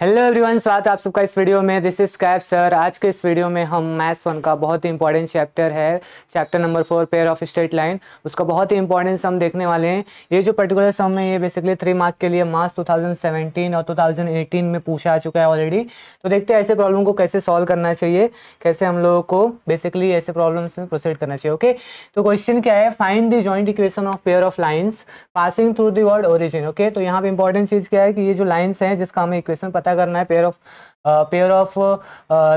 Hello everyone स्वागत है आप सबका इस वीडियो में दिस इज कैप सर आज के इस वीडियो में हम मैथ्स वन का बहुत ही इंपॉर्टेंट चैप्टर है chapter number four pair of straight line उसका बहुत ही इंपॉर्टेंस हम देखने वाले हैं ये जो पर्टिकुलर सम है ये बेसिकली थ्री मार्क के लिए मार्च 2017 और 2018 में पूछा आ चुका है ऑलरेडी तो देखते हैं ऐसे प्रॉब्लम को कैसे सॉल्व करना चाहिए कैसे हम लोगों को बेसिकली ऐसे प्रॉब्लम्स में प्रोसीड करना चाहिए ओके तो क्वेश्चन क्या है find the joint equation of pair of lines passing through the word origin okay तो यहाँ पर इंपॉर्टेंट चीज़ क्या है कि ये जो लाइन्स हैं जिसका हमें इक्वेशन पता पता करना है pair of pair of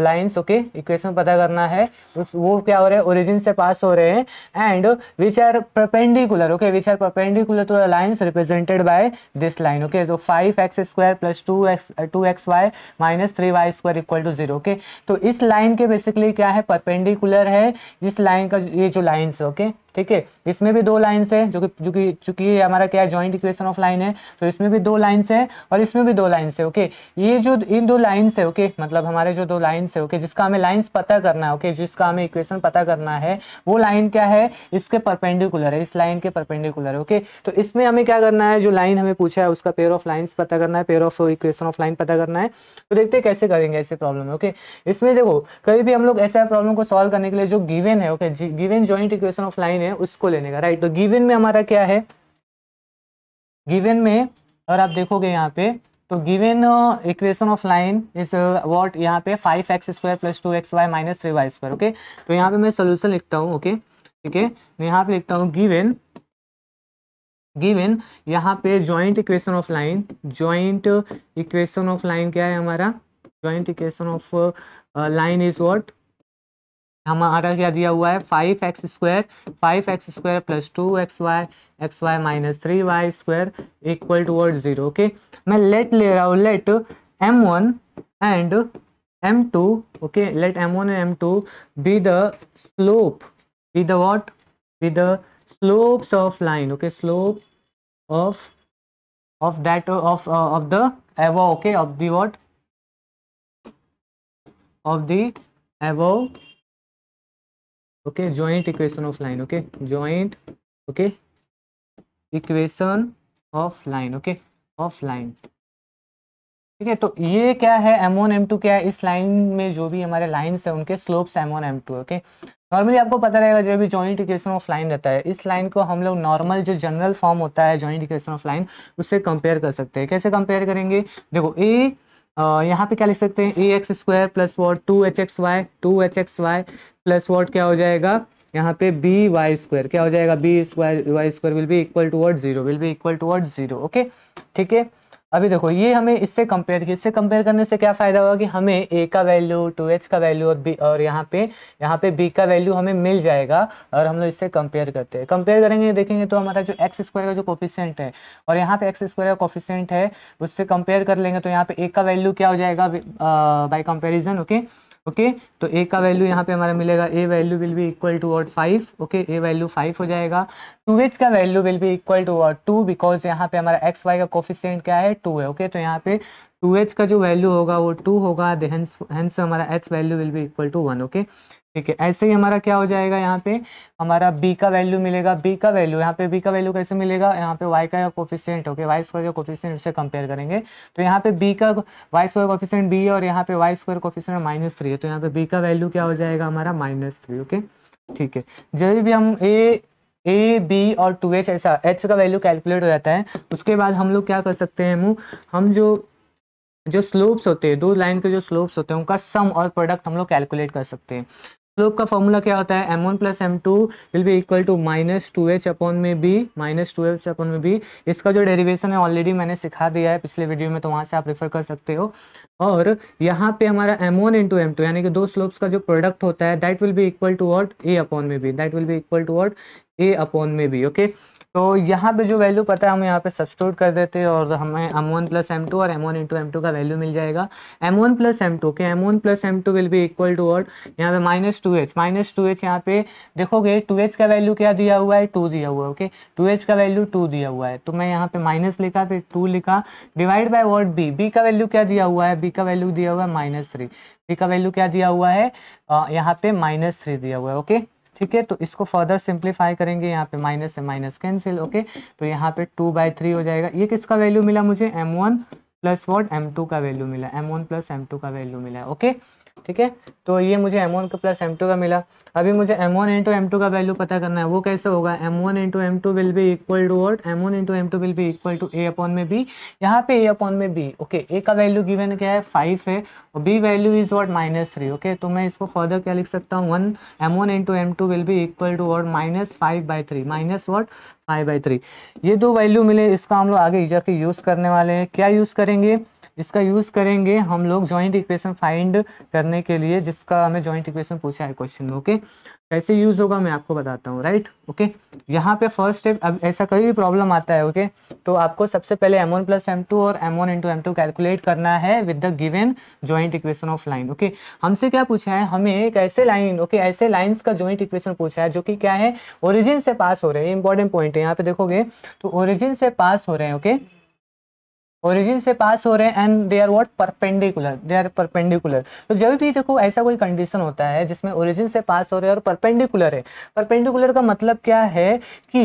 lines okay equation पता करना है वो क्या हो रहे हैं ओरिजिन से पास हो रहे हैं and which are perpendicular okay which are perpendicular to lines represented by this line okay तो five x square plus two x two x Y minus three y square equal to zero okay तो इस line के basically क्या है perpendicular है इस लाइन का ये जो लाइन्स ओके ठीक है इसमें भी दो लाइन्स है जो कि जो कि चूंकि हमारा क्या है जॉइंट इक्वेशन ऑफ लाइन है तो इसमें भी दो लाइन्स है और इसमें भी दो लाइन्स है ओके ये जो इन दो लाइन्स है ओके okay? मतलब हमारे जो दो लाइन्स है ओके okay? जिसका हमें लाइन्स पता करना है ओके okay? जिसका हमें इक्वेशन पता करना है वो लाइन क्या है इसके परपेंडिकुलर है इस लाइन के परपेंडिकुलर है ओके okay? तो इसमें हमें क्या करना है जो लाइन हमें पूछा है उसका पेयर ऑफ लाइन्स पता करना है pair of equation of line पता करना है तो देखते हैं कैसे करेंगे ऐसे प्रॉब्लम में ओके इसमें देखो कभी भी हम लोग ऐसा प्रॉब्लम को सॉल्व करने के लिए जो गिवेन है okay given joint equation of line है उसको लेने का राइट तो गिवेन में हमारा क्या है गिवेन में और आप देखोगे यहाँ पे तो given equation of line is what यहाँ पे five x square plus two x Y minus three y square okay तो यहाँ पे मैं सोल्यूशन लिखता हूँ ओके ठीक है मैं यहाँ पे लिखता हूँ गिवेन गिवेन यहाँ पे joint equation of line joint equation of line क्या है हमारा joint equation of line is what हमारा क्या दिया हुआ है five x square five x square plus two x y x Y minus three y square equal to word zero okay मैं let ले रहा हूँ let m one and m two okay let m one and m two be the slope be the what be the slopes of line okay slope of of that of of the above okay of the what of the above okay joint equation of line okay joint okay equation of line okay of line ठीक है तो ये क्या है m one M two क्या है इस line में जो भी हमारे लाइन्स है उनके slopes m one M two okay normally आपको पता रहेगा जो भी ज्वाइंट इक्वेशन ऑफ लाइन रहता है इस लाइन को हम लोग नॉर्मल जो जनरल फॉर्म होता है ज्वाइंट इक्वेशन ऑफ लाइन उससे कंपेयर कर सकते हैं कैसे कंपेयर करेंगे देखो ए यहाँ पे क्या लिख सकते हैं a x square plus what two H x y two H x y plus what क्या हो जाएगा यहाँ पे बी वाई स्क्वायर क्या हो जाएगा b square Y square will be equal to word zero will be equal to word zero okay ठीक है अभी देखो ये हमें इससे कंपेयर किया इससे कंपेयर करने से क्या फ़ायदा होगा कि हमें ए का वैल्यू टू एच का वैल्यू और बी और यहाँ पे यहाँ पे बी का वैल्यू हमें मिल जाएगा और हम लोग इससे कंपेयर करते हैं कंपेयर करेंगे देखेंगे तो हमारा जो एक्स स्क्वायर का जो कोफिशेंट है और यहाँ पे एक्स स्क्वायर का कोफिशेंट है उससे कंपेयर कर लेंगे तो यहाँ पे ए का वैल्यू क्या हो जाएगा बाई कंपेरिजन ओके ओके तो ए का वैल्यू यहाँ पे हमारा मिलेगा a value will be equal to what five okay a value five हो जाएगा टू एच का value will be equal to what two because यहाँ पे हमारा एक्स वाई का कोफिशियंट क्या है टू है ओके okay? तो यहाँ पे टू एच का जो वैल्यू होगा वो टू होगा हमारा h value will be equal to one okay ठीक है ऐसे ही हमारा क्या हो जाएगा यहाँ पे हमारा बी का वैल्यू मिलेगा बी का वैल्यू यहाँ पे बी का वैल्यू कैसे मिलेगा यहाँ पे वाई का कोफिशियंट ओके वाई स्क्वायर का कोफिशियंट उससे कंपेयर करेंगे तो यहाँ पे बी का वाई स्क्वायर कोफिशियंट बी है और यहाँ पे Y square coefficient minus three है तो यहाँ पे बी का वैल्यू क्या हो जाएगा हमारा माइनस थ्री ओके ठीक है जब भी हम ए ए बी और टू एच ऐसा एच का वैल्यू कैलकुलेट हो जाता है उसके बाद हम लोग क्या कर सकते हैं हम हम जो जो स्लोप्स होते हैं दो लाइन के जो स्लोप्स होते हैं उनका सम और प्रोडक्ट हम लोग कैलकुलेट कर सकते हैं स्लोप का फॉर्मूला क्या होता है m one plus M two will be equal to minus two H upon में B minus two H upon में बी इसका जो डेरिवेशन है ऑलरेडी मैंने सिखा दिया है पिछले वीडियो में तो वहाँ से आप रेफर कर सकते हो और यहाँ पे हमारा m one into M two यानी कि दो स्लोप्स का जो प्रोडक्ट होता है that will be equal to what A upon में b that will be equal to what A upon में भी ओके तो यहाँ पे जो वैल्यू पता है हम यहाँ पे सब्सटूट कर देते हैं और हमें m one plus M two और M one into M two का वैल्यू मिल जाएगा m one plus M two के m one plus M two will be equal to और यहाँ पे minus two h minus two h यहाँ पे देखोगे टू एच का वैल्यू क्या दिया हुआ है टू दिया हुआ है ओके टू एच का वैल्यू टू दिया हुआ है तो मैं यहाँ पे माइनस लिखा फिर टू लिखा divide by word b b का वैल्यू क्या दिया हुआ है बी का वैल्यू दिया हुआ है माइनस थ्री बी का वैल्यू क्या दिया हुआ है यहाँ पे माइनस थ्री दिया हुआ है ओके ठीक है तो इसको फर्दर सिंप्लीफाई करेंगे यहाँ पे माइनस से माइनस कैंसिल ओके तो यहाँ पे टू बाई थ्री हो जाएगा ये किसका वैल्यू मिला मुझे m one plus what m two का वैल्यू मिला m one plus M two का वैल्यू मिला ओके ठीक है तो ये मुझे एम वन का प्लस एम टू का मिला अभी मुझे m one into M two का वैल्यू पता करना है वो कैसे होगा m one into M two will be equal to what m one into M two will be equal to a upon में बी यहाँ पे ए अपॉन में बी ओके ए का वैल्यू गिवन क्या है फाइव है और b value is what minus three okay तो मैं इसको फर्दर क्या लिख सकता हूँ one m one into M two will be equal to what minus five by three minus what five by three ये दो वैल्यू मिले इसका हम लोग आगे जाके यूज़ करने वाले हैं क्या यूज़ करेंगे जिसका यूज़ करेंगे हम लोग जॉइंट इक्वेशन फाइंड करने के लिए जिसका हमें ज्वाइंट इक्वेशन पूछा है क्वेश्चन में ओके कैसे यूज़ होगा मैं आपको बताता हूँ राइट ओके यहाँ पे फर्स्ट स्टेप अब ऐसा कोई भी प्रॉब्लम आता है ओके तो आपको सबसे पहले m one plus M two और M one into M two calculate करना है with the given joint equation of line okay हमसे क्या पूछा है हमें एक ऐसे लाइन ओके ऐसे लाइन्स का ज्वाइंट इक्वेशन पूछा है जो कि क्या है ओरिजिन से पास हो रहे हैं इंपॉर्टेंट पॉइंट है यहाँ पे देखोगे तो ओरिजिन से पास हो रहे हैं ओके okay? ओरिजिन से पास हो रहे हैं and they are what perpendicular they are perpendicular तो जब भी देखो ऐसा कोई कंडीशन होता है जिसमें ओरिजिन से पास हो रहे हैं और परपेंडिकुलर है परपेंडिकुलर का मतलब क्या है कि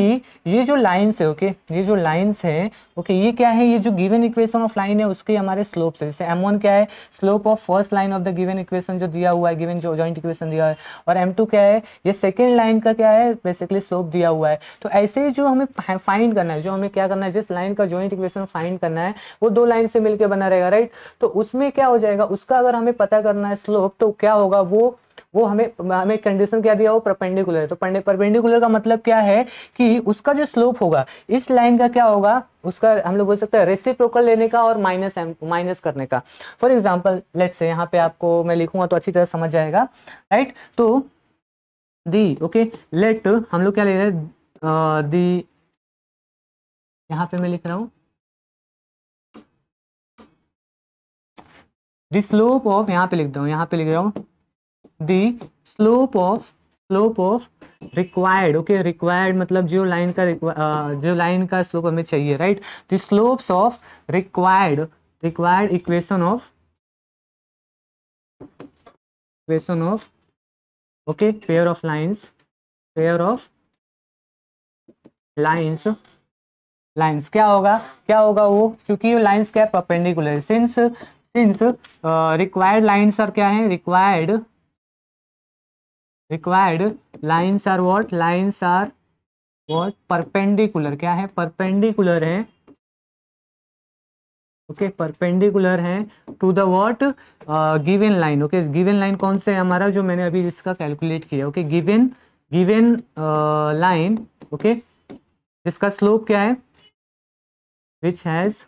ये जो लाइन्स है ओके ये जो लाइन्स है ओके ये क्या है ये जो गिवन इक्वेशन ऑफ लाइन है उसके हमारे स्लोप है जैसे एम क्या है slope of first line of the given equation जो दिया हुआ है गिवन जो जॉइंट इक्वेशन दिया है और एम क्या है ये सेकेंड लाइन का क्या है बेसिकली स्लोप दिया हुआ है तो ऐसे जो हमें फाइंड करना है जो हमें क्या करना है जिस लाइन का जॉइंट इक्वेशन फाइंड करना है वो दो लाइन से मिलकर बना रहेगा राइट तो उसमें क्या हो जाएगा उसका अगर हमें पता करना है स्लोप तो क्या होगा वो वो हमें हमें कंडीशन क्या दिया वो परपेंडिकुलर है तो परपेंडिकुलर का मतलब क्या है कि उसका जो स्लोप होगा इस लाइन का क्या होगा उसका हम लोग बोल सकते हैं रेसिप्रोकल लेने का और माइनस माइनस करने का फॉर एग्जांपल लेट्स से यहाँ पे आपको मैं लिखूंगा तो अच्छी तरह समझ जाएगा राइट तो दी ओके लेट हम लोग क्या ले रहे हैं दी यहाँ पे मैं लिख रहा हूँ द स्लोप ऑफ यहाँ पे लिख दो यहाँ पे लिख रहा हूँ the slope of slope of required okay required मतलब जो लाइन का जो लाइन का स्लोप हमें चाहिए right the slopes of required required equation of equation of okay pair of lines pair of lines lines क्या होगा क्या होगा वो क्योंकि लाइंस क्या perpendicular since since required lines are क्या है required required lines are what lines are what perpendicular क्या है परपेंडिकुलर है ओके परपेंडिकुलर है to the what given line okay given line कौन से है हमारा जो मैंने अभी इसका कैलकुलेट किया okay given given line okay इसका स्लोप क्या है which has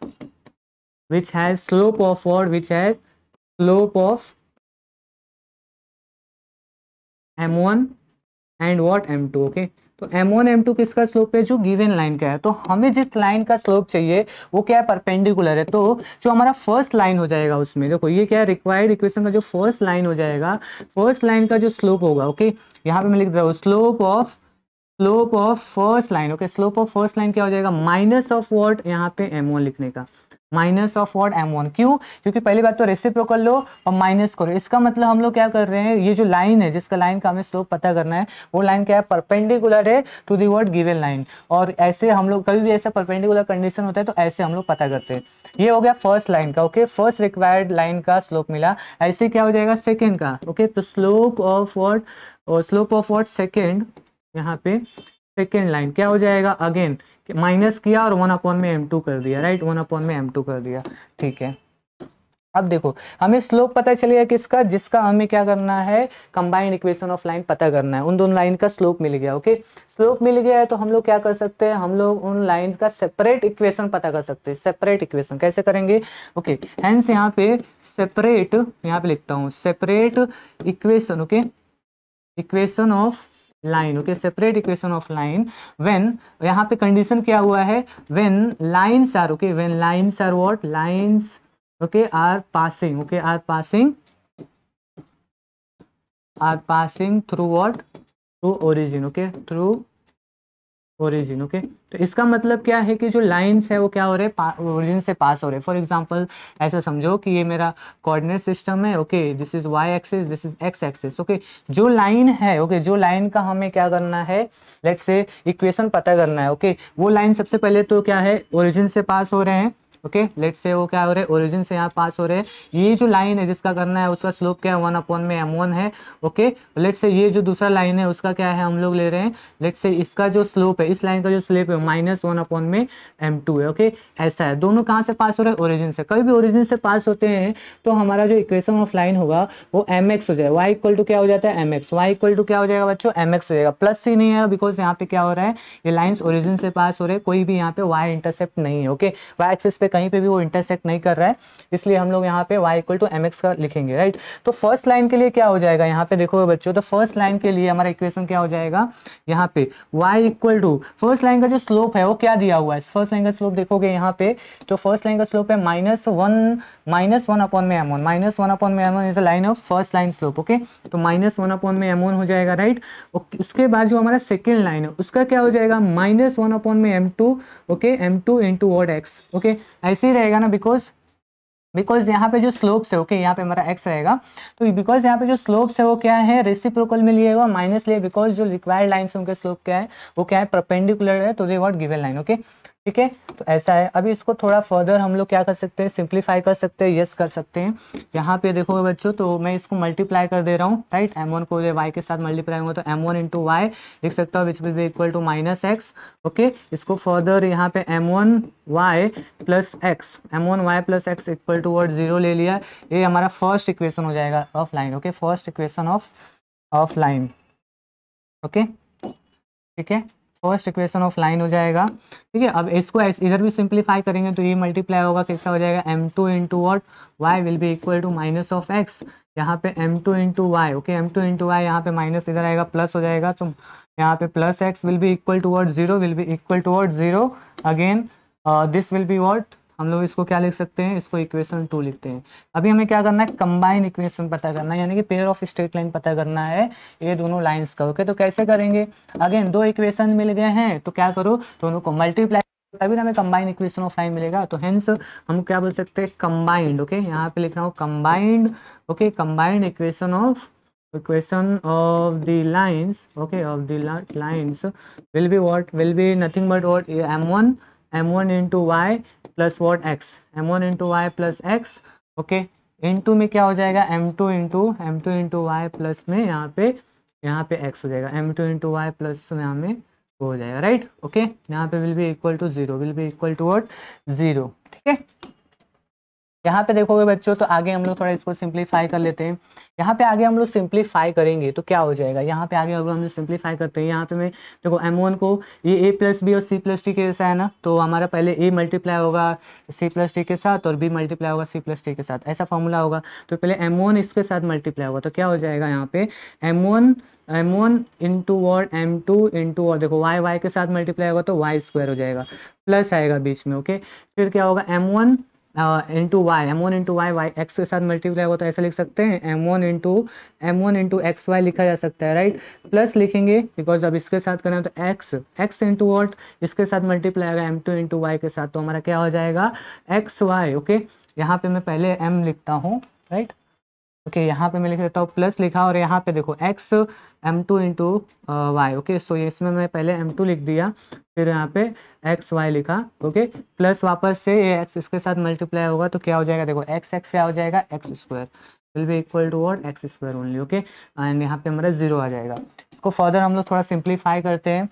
which has slope of what which has slope of m1 and what m two okay तो एम वन एम टू किसका स्लोप है जो गिवन लाइन का है तो हमें जिस लाइन का स्लोप चाहिए वो क्या है परपेंडिकुलर है तो जो हमारा फर्स्ट लाइन हो जाएगा उसमें देखो ये क्या रिक्वायर्ड इक्वेशन का जो फर्स्ट लाइन हो जाएगा फर्स्ट लाइन का जो स्लोप होगा ओके okay? यहाँ पे मैं लिख रहा हूँ slope of slope of first line okay slope of first line क्या हो जाएगा माइनस ऑफ वॉट यहाँ पे एम लिखने का minus of what m one क्यों क्योंकि पहली बात तो रेसिप्रोकल लो और माइनस करो इसका मतलब हम लोग क्या कर रहे हैं ये जो लाइन है जिसका लाइन का हमें स्लोप पता करना है वो लाइन क्या है परपेंडिकुलर है to the word given line और ऐसे हम लोग कभी भी ऐसा परपेंडिकुलर कंडीशन होता है तो ऐसे हम लोग पता करते हैं ये हो गया फर्स्ट लाइन का ओके फर्स्ट रिक्वायर्ड लाइन का स्लोप मिला ऐसे क्या हो जाएगा सेकेंड का ओके तो slope of what slope of what second यहाँ पे सेकेंड लाइन क्या हो जाएगा अगेन माइनस किया और वन अपॉन में एम टू कर दिया राइट वन अपॉन में एम टू कर दिया ठीक है अब देखो हमें स्लोप पता चलेगा किसका जिसका हमें क्या करना है कंबाइंड इक्वेशन ऑफ लाइन पता करना है उन दोनों लाइन का स्लोप मिल गया ओके स्लोप मिल गया है तो हम लोग क्या कर सकते हैं हम लोग उन लाइन का सेपरेट इक्वेशन पता कर सकते हैं सेपरेट इक्वेशन कैसे करेंगे ओके हैंस यहाँ पे सेपरेट यहाँ पे लिखता हूँ separate equation okay equation of line okay separate equation of line when यहाँ पे कंडीशन क्या हुआ है when lines are okay when lines are what lines okay are passing okay are passing are passing through what through origin okay through origin okay तो इसका मतलब क्या है कि जो लाइंस है वो क्या हो रहे हैं ओरिजिन से पास हो रहे हैं फॉर एग्जांपल ऐसा समझो कि ये मेरा कोऑर्डिनेट सिस्टम है okay this is y axis this is x axis okay जो लाइन है ओके okay? जो लाइन का हमें क्या करना है लेट्स से इक्वेशन पता करना है ओके okay? वो लाइन सबसे पहले तो क्या है ओरिजिन से पास हो रहे हैं ओके लेट से वो क्या हो रहे है ओरिजिन से यहाँ पास हो रहे हैं ये जो लाइन है जिसका करना है उसका स्लोप क्या है वन अपॉन में एम वन है ओके लेट से ये जो दूसरा लाइन है उसका क्या है हम लोग ले रहे हैं लेट से इसका जो स्लोप है इस लाइन का जो स्लोप है माइनस वन अपॉन में एम टू है ओके ऐसा है दोनों कहाँ से पास हो रहे हैं ओरिजिन से कभी भी ओरिजिन से पास होते हैं तो हमारा जो इक्वेशन ऑफ लाइन होगा वो एम एक्स हो जाए वाई इक्वल टू क्या हो जाता है m x y equal to क्या हो जाएगा बच्चों एम एक्स हो जाएगा प्लस सी नहीं है बिकॉज यहाँ पे क्या हो रहा है ये लाइन ओरिजिन से पास हो रहे हैं कोई भी यहाँ पे वाई इंटरसेप्ट नहीं है ओके वाई एक्सेस पे पे कहीं पे भी वो इंटरसेक्ट नहीं कर रहा है इसलिए हम लोग यहाँ पे वाई इक्वल टू एम का लिखेंगे राइट तो फर्स्ट लाइन के लिए क्या हो जाएगा यहाँ पे देखो बच्चों तो फर्स्ट लाइन के लिए हमारा इक्वेशन क्या हो जाएगा यहाँ पे y equal to first line का जो स्लोप है वो क्या दिया हुआ है फर्स्ट लाइन का स्लोप देखोगे यहाँ पे तो फर्स्ट लाइन का स्लोप है minus one minus one upon में एमोन माइनस वन अपॉन में m one is a line of first line slope okay तो माइनस वन अपॉन में एमोन हो जाएगा राइट उसके बाद जो हमारा सेकेंड लाइन है उसका क्या हो जाएगा माइनस वन अपॉन में m two okay m two into word x okay ऐसे ही रहेगा ना बिकॉज बिकॉज यहाँ पे जो स्लोप्स है ओके okay, यहाँ पे हमारा एक्स रहेगा तो बिकॉज यहाँ पे जो स्लोप्स है वो क्या है रेसिप्रोकल में लिएगा माइनस लिए बिकॉज जो रिक्वायर्ड लाइन्स उनके स्लोप क्या है वो क्या है परपेंडिकुलर है तो the what given line okay ठीक है तो ऐसा है अभी इसको थोड़ा फर्दर हम लोग क्या कर सकते हैं सिंप्लीफाई कर सकते हैं यस कर सकते हैं यहाँ पे देखो बच्चों तो मैं इसको मल्टीप्लाई कर दे रहा हूँ राइट एम वन को वाई के साथ मल्टीप्लाई होगा तो एम वन इंटू वाई लिख सकता हूँ which will be equal to minus x okay इसको फर्दर यहाँ पे M one y plus x m one y plus x equal to word zero ले लिया ये हमारा फर्स्ट इक्वेशन हो जाएगा of line okay first equation of of line okay ठीक है फर्स्ट इक्वेशन ऑफ लाइन हो जाएगा ठीक है अब इसको इधर भी सिंप्लीफाई करेंगे तो ये मल्टीप्लाई होगा कैसा हो जाएगा m two into what y will be equal to minus of x यहाँ पे m two into y okay m two into y यहाँ पे माइनस इधर आएगा प्लस हो जाएगा तो यहाँ पे plus x will be equal to word zero will be equal to word zero again this will be what हम लोग इसको क्या लिख सकते हैं इसको इक्वेशन टू लिखते हैं अभी हमें क्या करना है कंबाइन इक्वेशन पता करना है यानी कि पेयर ऑफ स्ट्रेट लाइन पता करना है ये दोनों लाइंस का ओके तो कैसे करेंगे अगेन दो इक्वेशन मिल गए हैं तो क्या करो दोनों को मल्टीप्लाई तभी हमें कंबाइंड इक्वेशन ऑफ लाइन मिलेगा तो हेंस हम क्या बोल सकते हैं कंबाइंड ओके यहाँ पे लिख रहा हूँ combined okay combined equation of equation of the the okay of the the will be be will be nothing but but m one m one into y plus what x m one into y plus x okay m two में क्या हो जाएगा m two into M two into y plus में यहाँ पे यहाँ पे x हो जाएगा m two into y plus में हमें वो हो जाएगा राइट ओके यहाँ पे will be equal to zero will be equal to what zero ठीक है यहाँ पे देखोगे बच्चों तो आगे हम लोग थोड़ा इसको सिंप्लीफाई कर लेते हैं यहाँ पे आगे हम लोग सिंप्लीफाई करेंगे तो क्या हो जाएगा यहाँ पे आगे अगर हम लोग सिंप्लीफाई करते हैं यहाँ पे मैं देखो एम वन को ये ए प्लस बी और सी प्लस टी के जैसा है ना तो हमारा पहले ए मल्टीप्लाई होगा सी प्लस टी के साथ और बी मल्टीप्लाई होगा सी प्लस टी के साथ ऐसा फॉर्मूला होगा तो पहले एम वन इसके साथ मल्टीप्लाई होगा तो क्या हो जाएगा यहाँ पे M one m one into और एम टू इंटू और देखो वाई वाई के साथ मल्टीप्लाई होगा तो वाई स्क्वायर हो जाएगा प्लस आएगा बीच में ओके फिर क्या होगा m one into y m one into y y x के साथ मल्टीप्लाई होता तो ऐसा लिख सकते हैं m one into m one into x y लिखा जा सकता है राइट प्लस लिखेंगे बिकॉज अब इसके साथ करना है तो एक्स एक्स इंटू वॉट इसके साथ मल्टीप्लाई आएगा एम टू इंटू वाई के साथ तो हमारा क्या हो जाएगा एक्स वाई ओके यहाँ पे मैं पहले एम लिखता हूँ राइट right? ओके okay, यहाँ पे मैं लिख देता हूँ प्लस लिखा और यहाँ पे देखो x m two into y okay so इसमें मैं पहले एम टू लिख दिया फिर यहाँ पे एक्स वाई लिखा ओके okay? प्लस वापस से ये एक्स इसके साथ मल्टीप्लाई होगा तो क्या हो जाएगा देखो एक्स एक्स क्या हो जाएगा x square will be equal to what x square only okay and यहाँ पे हमारा जीरो आ जाएगा इसको फर्दर हम लोग थोड़ा सिंप्लीफाई करते हैं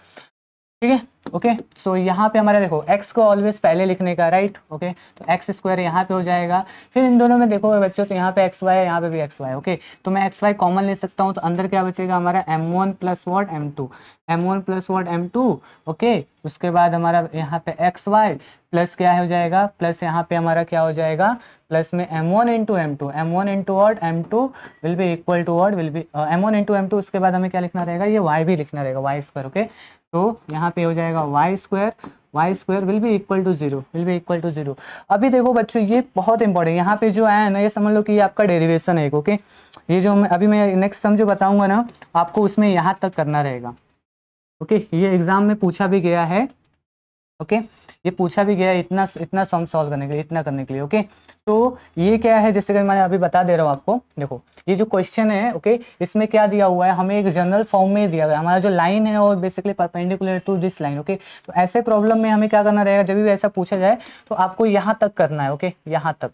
ठीक है ओके सो यहाँ पे हमारा देखो x को ऑलवेज पहले लिखने का राइट right? Okay okay? तो एक्स स्क्वायर यहाँ पे हो जाएगा फिर इन दोनों में देखो बच्चों तो यहाँ पे एक्स वाई है यहाँ पे भी एक्स वाई ओके तो मैं एक्स वाई कॉमन ले सकता हूँ तो अंदर क्या बचेगा हमारा m one plus what m two M one plus what m two okay उसके बाद हमारा यहाँ पे एक्स वाई प्लस क्या हो जाएगा प्लस यहाँ पे हमारा क्या हो जाएगा प्लस में m one into M two M one into what m two will be equal to what will be m one into M two उसके बाद हमें क्या लिखना रहेगा ये वाई भी लिखना रहेगा वाई स्क्वायर ओके तो यहाँ पे हो जाएगा y square Y square will be equal to zero will be equal to zero अभी देखो बच्चों ये बहुत इंपॉर्टेंट यहाँ पे जो आया ना ये समझ लो कि ये आपका डेरिवेशन है ओके ये जो मैं अभी मैं नेक्स्ट सम जो बताऊंगा ना आपको उसमें यहाँ तक करना रहेगा ओके ये एग्जाम में पूछा भी गया है ओके ये पूछा भी गया इतना इतना सम सॉल्व करने के लिए इतना करने के लिए ओके तो ये क्या है जैसे कि मैं अभी बता दे रहा हूँ आपको देखो ये जो क्वेश्चन है ओके इसमें क्या दिया हुआ है हमें एक जनरल फॉर्म में दिया गया हमारा जो लाइन है वो basically perpendicular to this line okay तो ऐसे प्रॉब्लम में हमें क्या करना रहेगा जब भी ऐसा पूछा जाए तो आपको यहाँ तक करना है ओके यहाँ तक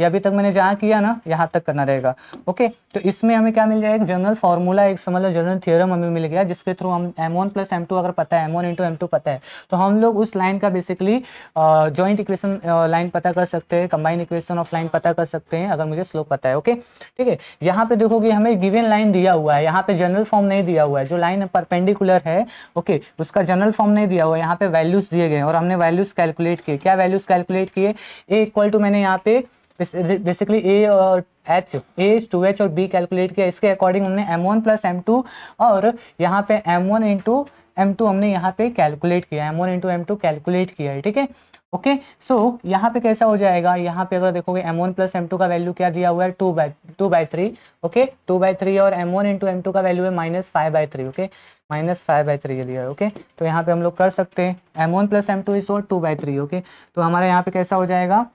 ये अभी तक मैंने जहाँ किया ना यहाँ तक करना रहेगा ओके तो इसमें हमें क्या मिल जाएगा एक जनरल फॉर्मूला एक समझ लो जनरल थियोरम हमें मिल गया जिसके थ्रू हम m one plus M two अगर पता है m one into M two पता है तो हम लोग उस लाइन का बेसिकली जॉइंट इक्वेशन लाइन पता कर सकते हैं कंबाइन इक्वेशन ऑफ लाइन पता कर सकते हैं अगर मुझे स्लोप पता है ओके ठीक है यहाँ पे देखोगे हमें गिवन लाइन दिया हुआ है यहाँ पे जनरल फॉर्म नहीं दिया हुआ है जो लाइन परपेंडिकुलर है ओके उसका जनरल फॉर्म नहीं दिया हुआ है यहाँ पे वैल्यूज दिए गए और हमने वैल्यूज कैलकुलेट किए क्या वैल्यूज कैलकुलेट किए ए इक्वल टू मैंने यहाँ पे बेसिकली ए और एच ए टू एच और बी कैलकुलेट किया इसके अकॉर्डिंग हमने m one plus M two और यहाँ पे M one into M two हमने यहाँ पे कैलकुलेट किया m one into M two calculate किया है ठीक है ओके सो यहाँ पे कैसा हो जाएगा यहाँ पे अगर देखोगे m one plus M two का वैल्यू क्या दिया हुआ है two by two by three okay two by three और M one into M two का वैल्यू है minus five by three okay minus five by three दिया है ओके तो यहाँ पे हम लोग कर सकते हैं m one plus M two is और टू बाई थ्री ओके तो हमारा यहाँ पे कैसा हो जाएगा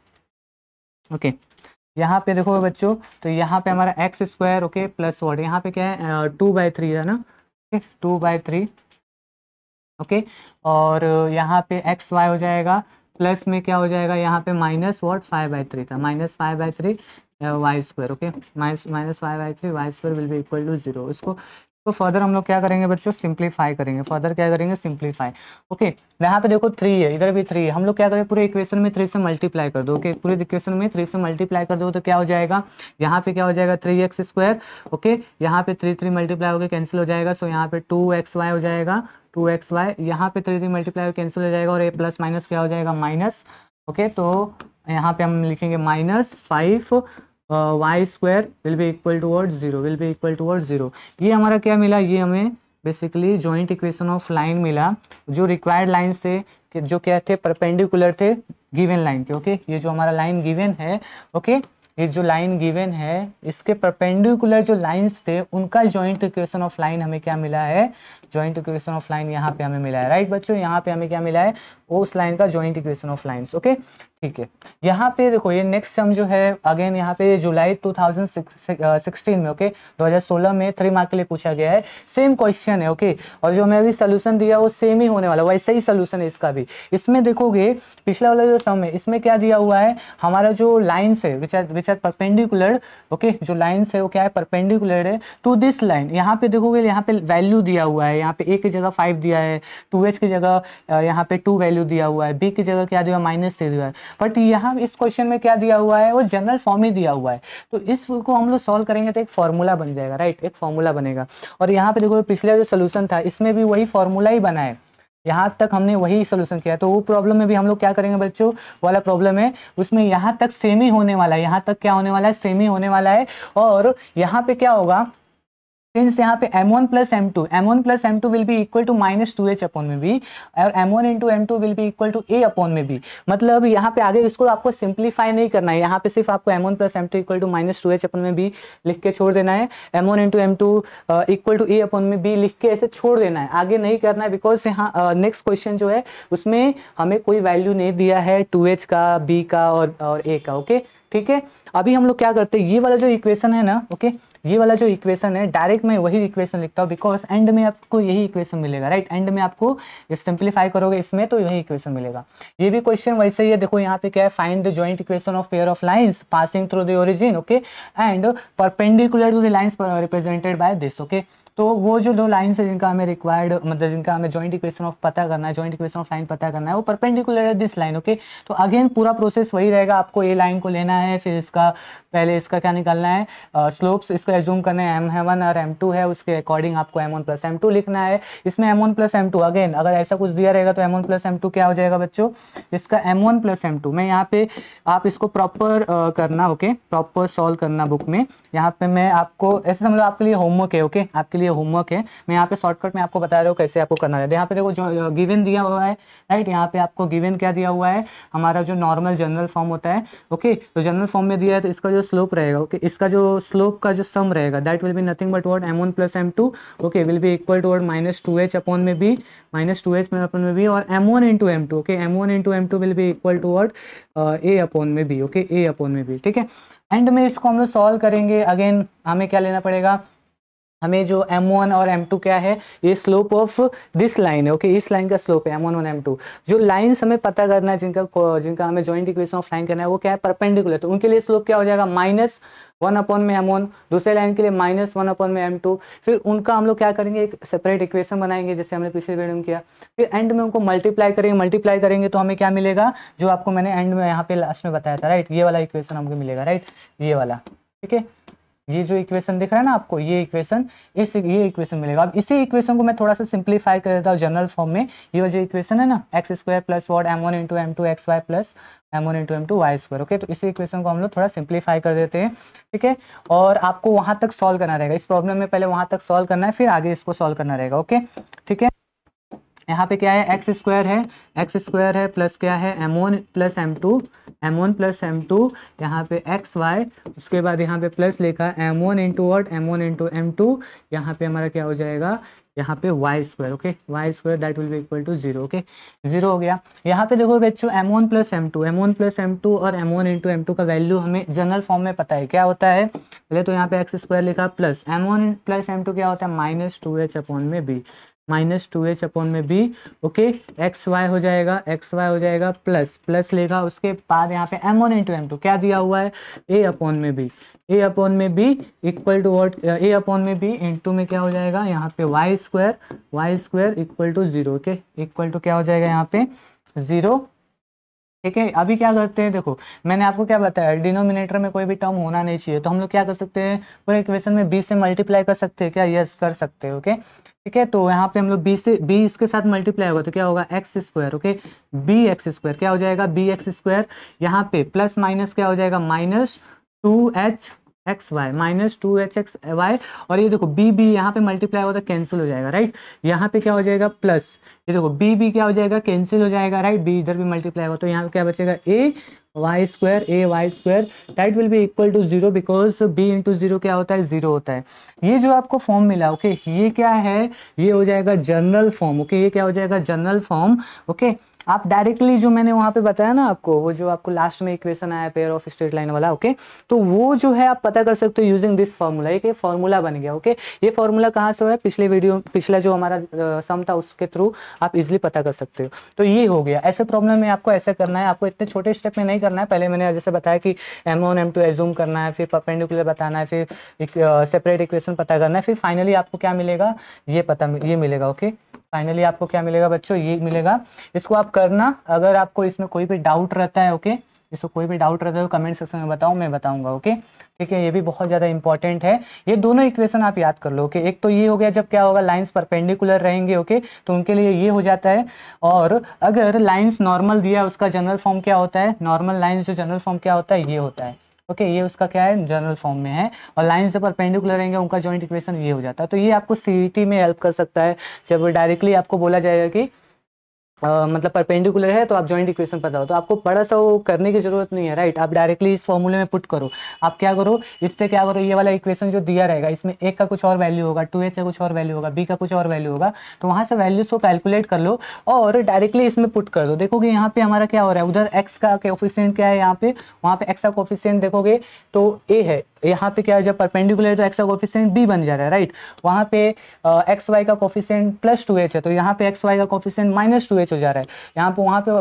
ओके यहाँ पे देखो बच्चों तो यहाँ पे हमारा x square okay plus what यहाँ पे क्या है टू बाई थ्री है ना okay two by three okay और यहाँ पे एक्स वाई हो जाएगा प्लस में क्या हो जाएगा यहाँ पे minus what five by three था minus five by three y square okay minus minus five by three y square will be equal to zero इसको तो फर्दर हम लोग क्या करेंगे बच्चों सिंप्लीफाई करेंगे फर्दर क्या करेंगे सिंप्लीफाई ओके यहाँ पे देखो थ्री है इधर भी थ्री है हम लोग क्या करें पूरे इक्वेशन में थ्री से मल्टीप्लाई कर दो ओके पूरे इक्वेशन में थ्री से मल्टीप्लाई कर दो तो क्या हो जाएगा यहाँ पे क्या हो जाएगा थ्री एक्स स्क्वायर ओके यहाँ पे थ्री थ्री मल्टीप्लाई होकर कैंसिल हो जाएगा सो यहाँ पे टू एक्स वाई हो जाएगा टू एक्स वाई यहाँ पे थ्री थ्री मल्टीप्लाई होकर कैंसिल हो जाएगा और ए प्लस माइनस क्या हो जाएगा माइनस ओके तो यहाँ पे हम लिखेंगे minus five y square will be equal to word zero will be equal to word zero ये हमारा क्या मिला ये हमें basically joint equation of line मिला जो रिक्वायर्ड लाइन से जो क्या थे परपेंडिकुलर थे गिवन लाइन के ओके ये जो हमारा लाइन गिवन है ओके ये जो लाइन गिवन है इसके परपेंडिकुलर जो लाइंस थे उनका जॉइंट इक्वेशन ऑफ लाइन हमें क्या मिला है जॉइंट इक्वेशन ऑफ लाइन यहाँ पे हमें मिला है राइट बच्चों यहाँ पे हमें क्या मिला है उस लाइन का joint equation of lines okay ठीक है यहाँ पे देखो ये नेक्स्ट सम जो है अगेन यहाँ पे जुलाई 2016 uh, में ओके okay? 2016 में थ्री मार्क के लिए पूछा गया है सेम क्वेश्चन है ओके और जो मैं अभी सोल्यूशन दिया वो सेम ही होने वाला वैसे ही सोल्यूशन है इसका भी इसमें देखोगे पिछला वाला जो सम है इसमें क्या दिया हुआ है हमारा जो लाइन्स है which are which are perpendicular okay जो लाइन्स है वो क्या है परपेंडिकुलर है टू दिस लाइन यहाँ पे देखोगे यहाँ पे वैल्यू दिया हुआ है यहाँ पे ए की जगह फाइव दिया है टू की जगह uh, यहाँ पे टू वैल्यू दिया हुआ है बी की जगह क्या दिया माइनस दे दिया है बट यहाँ इस क्वेश्चन में क्या दिया हुआ है वो जनरल फॉर्म ही दिया हुआ है तो इसको हम लोग सॉल्व करेंगे तो एक फॉर्मूला बन जाएगा राइट एक फॉर्मूला बनेगा और यहाँ पे देखो पिछला जो सोल्यूशन था इसमें भी वही फॉर्मूला ही बना है यहाँ तक हमने वही सोल्यूशन किया तो वो प्रॉब्लम में भी हम लोग क्या करेंगे बच्चों वाला प्रॉब्लम है उसमें यहाँ तक सेम ही होने वाला है यहाँ तक क्या होने वाला है सेम ही होने वाला है और यहाँ पे क्या होगा सिंस यहाँ पे m1 one plus M two M one plus M two will be equal to minus two H upon में भी और m1 one into M two will be equal to a upon में b मतलब यहाँ पे आगे इसको आपको simplify नहीं करना है यहाँ पे सिर्फ आपको m1 one plus M two equal to minus two H upon में भी लिख के छोड़ देना है m1 one into M two equal to a upon में भी लिख के ऐसे छोड़ देना है आगे नहीं करना है बिकॉज यहाँ नेक्स्ट क्वेश्चन जो है उसमें हमें कोई वैल्यू नहीं दिया है टू एच का बी का और ए का ओके ठीक है अभी हम लोग क्या करते हैं ये वाला जो इक्वेशन है ना ओके okay? ये वाला जो इक्वेशन है डायरेक्ट मैं वही इक्वेशन लिखता हूँ बिकॉज एंड में आपको यही इक्वेशन मिलेगा राइट एंड में आपको सिंप्लीफाई करोगे इसमें तो यही इक्वेशन मिलेगा ये भी क्वेश्चन वैसे ही है देखो यहाँ पे क्या है find the joint equation of pair of lines passing through the origin okay and perpendicular to the lines represented by this okay तो वो जो दो लाइन्स है जिनका हमें रिक्वायर्ड मतलब जिनका हमें ज्वाइंट इक्वेशन ऑफ पता करना है ज्वाइंट इक्वेशन ऑफ लाइन पता करना है वो परपेंडिकुलर है दिस लाइन ओके तो अगेन पूरा प्रोसेस वही रहेगा आपको ए लाइन को लेना है फिर इसका पहले इसका क्या निकालना है स्लोप्स uh, इसको एज्यूम करना है एम है वन और एम टू है उसके अकॉर्डिंग आपको m one plus M two लिखना है इसमें m one plus M two again अगर ऐसा कुछ दिया रहेगा तो m one plus M two क्या हो जाएगा बच्चों इसका m one plus M two मैं यहाँ पे आप इसको प्रॉपर uh, करना ओके प्रॉपर सॉल्व करना बुक में यहाँ पे मैं आपको ऐसे समझ लो आपके लिए होमवर्क है ओके आपके लिए ये होमवर्क है मैं यहाँ पे शॉर्टकट में आपको बता रहा हूँ कैसे आपको करना है यहाँ पे देखो जो गिवन दिया हुआ है राइट यहाँ पे आपको गिवन क्या दिया हुआ है हमारा जो नॉर्मल जनरल फॉर्म होता है ओके तो जनरल फॉर्म में दिया है तो इसका जो स्लोप रहेगा ओके इसका जो स्लोप का जो सम रहेगा that will be nothing but word m one plus M two okay will be equal to word minus two H upon में b minus two H upon में भी और M one into M two okay m one into M two will be equal to word a upon में b okay ए upon में भी ठीक है and में इसको हम लोग सॉल्व करेंगे अगेन हमें क्या लेना पड़ेगा हमें जो M1 और M2 क्या है ये स्लोप ऑफ दिस लाइन है ओके इस लाइन का स्लोप है M1 और M2 जो लाइन हमें पता करना है जिनका जिनका हमें ज्वाइंट इक्वेशन ऑफ लाइन करना है वो क्या है परपेंडिकुलर तो उनके लिए स्लोप क्या हो जाएगा माइनस वन अपॉन में एम वन दूसरे लाइन के लिए माइनस वन अपॉन में एम टू फिर उनका हम लोग क्या करेंगे एक सेपरेट इक्वेशन बनाएंगे जैसे हमने पिछले वीडियो में किया फिर एंड में उनको मल्टीप्लाई करेंगे मल्टीप्लाई करेंगे तो हमें क्या मिलेगा जो आपको मैंने एंड में यहाँ पे लास्ट में बताया था राइट ये वाला इक्वेशन हमको मिलेगा राइट ये वाला ठीक है ये जो इक्वेशन दिख रहा है ना आपको ये इक्वेशन इस ये इक्वेशन मिलेगा अब इसी इक्वेशन को मैं थोड़ा सा सिंप्लीफाई कर देता हूँ जनरल फॉर्म में ये जो इक्वेशन है ना x square plus what m one into M two x y plus M one into M two y square okay तो इसी इक्वेशन को हम लोग थोड़ा सिंप्लीफाई कर देते हैं ठीक है और आपको वहां तक सॉल्व करना रहेगा इस प्रॉब्लम में पहले वहां तक सॉल्व करना है फिर आगे इसको सॉल्व करना रहेगा ओके ठीक है यहाँ पे क्या है एक्स स्क्वायर है एक्स स्क्वायर है प्लस क्या है m one plus M two M one plus M two यहाँ पे एक्स वाई उसके बाद यहाँ पे प्लस लिखा M one into what M one into M two यहाँ पे हमारा क्या हो जाएगा यहाँ पे Y square okay Y square that will be equal to zero okay zero हो गया यहाँ पे देखो बच्चों M one plus M two M one plus M two और M one into M two का वैल्यू हमें जनरल फॉर्म में पता है क्या होता है पहले तो यहाँ पे एक्स स्क्वायर लिखा plus M one plus M two क्या होता है माइनस टू एच अपॉन में B minus two H upon में बी ओके एक्स वाई हो जाएगा एक्स वाई हो जाएगा प्लस प्लस लेगा उसके बाद यहाँ पे M one into M two क्या दिया हुआ है ए अपॉन में बी ए अपॉन में B equal to what A upon में बी इन टू में क्या हो जाएगा यहाँ पे Y square Y square equal to zero okay equal to क्या हो जाएगा यहाँ पे जीरो ठीक है अभी क्या करते हैं देखो मैंने आपको क्या बताया डिनोमिनेटर में कोई भी टर्म होना नहीं चाहिए तो हम लोग क्या कर सकते हैं पूरे इक्वेशन में बीस से मल्टीप्लाई कर सकते हैं क्या यस कर सकते हैं ओके ठीक है तो यहाँ पे हम लोग बी से बी इसके साथ मल्टीप्लाई होगा तो क्या होगा X square okay B X square क्या हो जाएगा बी एक्स स्क्वायर यहाँ पे प्लस माइनस क्या हो जाएगा minus two H x Y minus two H x Y और ये देखो बी बी यहाँ पे मल्टीप्लाई होता है कैंसिल हो जाएगा राइट यहाँ पे क्या हो जाएगा प्लस ये देखो बी बी क्या हो जाएगा कैंसिल हो जाएगा राइट बी इधर भी मल्टीप्लाई होगा तो यहाँ पे क्या बचेगा A Y square A Y square that will be equal to zero because B into zero क्या होता है जीरो होता है ये जो आपको फॉर्म मिला ओके okay? ये क्या है ये हो जाएगा जनरल फॉर्म ओके ये क्या हो जाएगा जनरल फॉर्म ओके okay? आप डायरेक्टली जो मैंने वहां पे बताया ना आपको वो जो आपको लास्ट में इक्वेशन आया पेयर ऑफ स्ट्रेट लाइन वाला ओके तो वो जो है आप पता कर सकते हो यूजिंग दिस फॉर्मूला एक फॉर्मूला बन गया ओके ये फॉर्मूला कहाँ से है पिछले वीडियो पिछला जो हमारा सम था उसके थ्रू आप इजिली पता कर सकते हो तो ये हो गया ऐसे प्रॉब्लम में आपको ऐसे करना है आपको इतने छोटे स्टेप में नहीं करना है पहले मैंने जैसे बताया कि M one M two assume करना है फिर परपेंडिकुलर बताना है फिर सेपरेट इक्वेशन पता करना है फिर फाइनली आपको क्या मिलेगा ये पता ये मिलेगा ओके फाइनली आपको क्या मिलेगा बच्चों ये मिलेगा इसको आप करना अगर आपको इसमें कोई भी डाउट रहता है ओके इसको कोई भी डाउट रहता है तो कमेंट सेक्शन में बताओ मैं बताऊंगा ओके ठीक है ये भी बहुत ज़्यादा इंपॉर्टेंट है ये दोनों इक्वेशन आप याद कर लो ओके एक तो ये हो गया जब क्या होगा लाइंस परपेंडिकुलर रहेंगे ओके तो उनके लिए ये हो जाता है और अगर लाइंस नॉर्मल दिया उसका जनरल फॉर्म क्या होता है नॉर्मल लाइन्स जो जनरल फॉर्म क्या होता है ये होता है ओके ये उसका क्या है जनरल फॉर्म में है और लाइन से परपेंडिकुलर रहेंगे उनका जॉइंट इक्वेशन ये हो जाता है तो ये आपको सी में हेल्प कर सकता है जब डायरेक्टली आपको बोला जाएगा कि मतलब परपेंडिकुलर है तो आप जॉइंट इक्वेशन पता हो तो आपको बड़ा सा वो करने की जरूरत नहीं है राइट आप डायरेक्टली इस फॉर्मूले में पुट करो आप क्या करो इससे क्या करो ये वाला इक्वेशन जो दिया रहेगा इसमें एक का कुछ और वैल्यू होगा टू एच का कुछ और वैल्यू होगा बी का कुछ और वैल्यू होगा तो वहाँ से वैल्यूज को कैलकुलेट कर लो और डायरेक्टली इसमें पुट कर दो देखोगे यहाँ पे हमारा क्या हो रहा है उधर एक्स का ऑफिशियंट क्या है यहाँ पे वहाँ पे एक्स का ऑफिशियंट देखोगे तो ए है यहाँ पे क्या है जब परपेंडिकुलर तो एक्स का कोफिशियंट बी बन जा रहा है राइट वहाँ पे एक्स वाई का कोफिशियंट प्लस टू एच है तो यहाँ पे एक्स वाई का coefficient minus two H H हो जा रहा है यहाँ पे वहाँ पे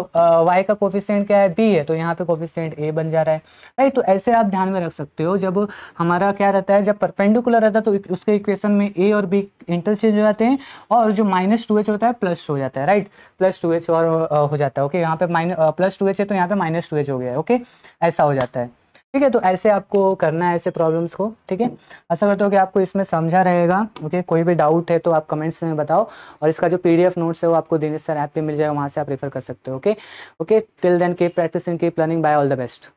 वाई का कोफिशेंट क्या है बी है तो यहाँ पे कोफिशेंट ए बन जा रहा है राइट तो ऐसे आप ध्यान में रख सकते हो जब हमारा क्या रहता है जब परपेंडिकुलर रहता है तो उसके इक्वेशन में ए और बी इंटरचेंज हो जाते हैं और जो माइनस टू एच होता है प्लस हो जाता है राइट प्लस टू एच और हो जाता है ओके यहाँ पे माइनस प्लस टू एच है तो यहाँ पे माइनस टू एच हो गया है ओके ऐसा हो जाता है ठीक है तो ऐसे आपको करना है ऐसे प्रॉब्लम्स को ठीक है ऐसा करते हो कि आपको इसमें समझा रहेगा ओके कोई भी डाउट है तो आप कमेंट्स में बताओ और इसका जो पीडीएफ नोट्स है वो आपको दिनेश सर ऐप पे मिल जाएगा वहाँ से आप रेफर कर सकते हो okay okay till then keep practicing keep learning bye all the best